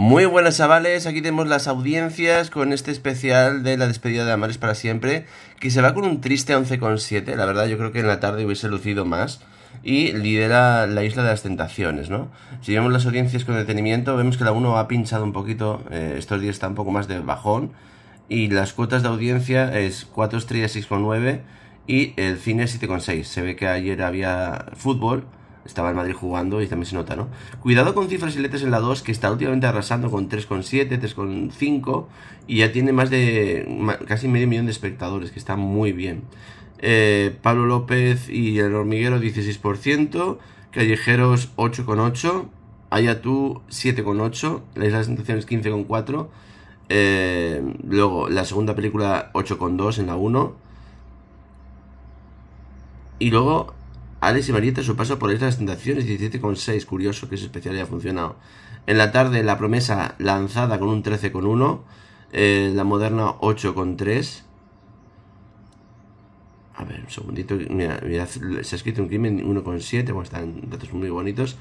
Muy buenas chavales, aquí tenemos las audiencias con este especial de la despedida de Amares para siempre, que se va con un triste 11,7, la verdad yo creo que en la tarde hubiese lucido más, y lidera la isla de las tentaciones, ¿no? Si vemos las audiencias con detenimiento, vemos que la 1 ha pinchado un poquito, eh, estos días está un poco más de bajón, y las cuotas de audiencia es 4 estrellas 6,9 y el cine 7,6, se ve que ayer había fútbol, estaba en Madrid jugando y también se nota, ¿no? Cuidado con cifras y letras en la 2, que está últimamente arrasando con 3,7, 3,5 y ya tiene más de casi medio millón de espectadores, que está muy bien. Eh, Pablo López y El Hormiguero 16%, Callejeros 8,8, tú 7,8, La Isla de Sensaciones 15,4, eh, luego la segunda película 8,2 en la 1. Y luego Alex y Marieta su paso por las Tentaciones 17,6. Curioso que ese especial haya funcionado. En la tarde, La Promesa lanzada con un 13,1. Eh, la Moderna 8,3. A ver, un segundito. Mira, se ha escrito un crimen 1,7. Bueno, están datos muy bonitos.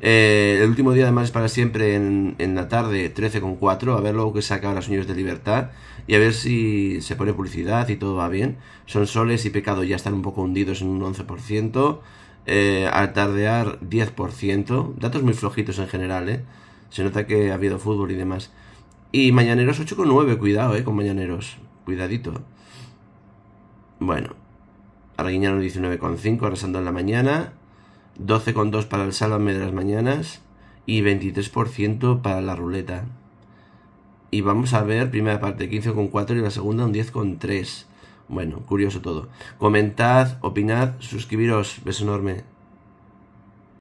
Eh, el último día, además, es para siempre en, la tarde, 13,4. A ver luego que saca los niños de libertad. Y a ver si se pone publicidad y todo va bien. Son soles y pecado ya están un poco hundidos en un 11%. Eh, al tardear 10%. Datos muy flojitos en general, ¿eh? Se nota que ha habido fútbol y demás. Y Mañaneros 8,9, cuidado, eh, con Mañaneros. Cuidadito. Bueno, un 19,5, arrasando en la mañana, 12,2 para el Sálvame de las mañanas y 23% para la ruleta. Y vamos a ver primera parte 15,4 y la segunda un 10,3. Bueno, curioso todo. Comentad, opinad, suscribiros. Beso enorme.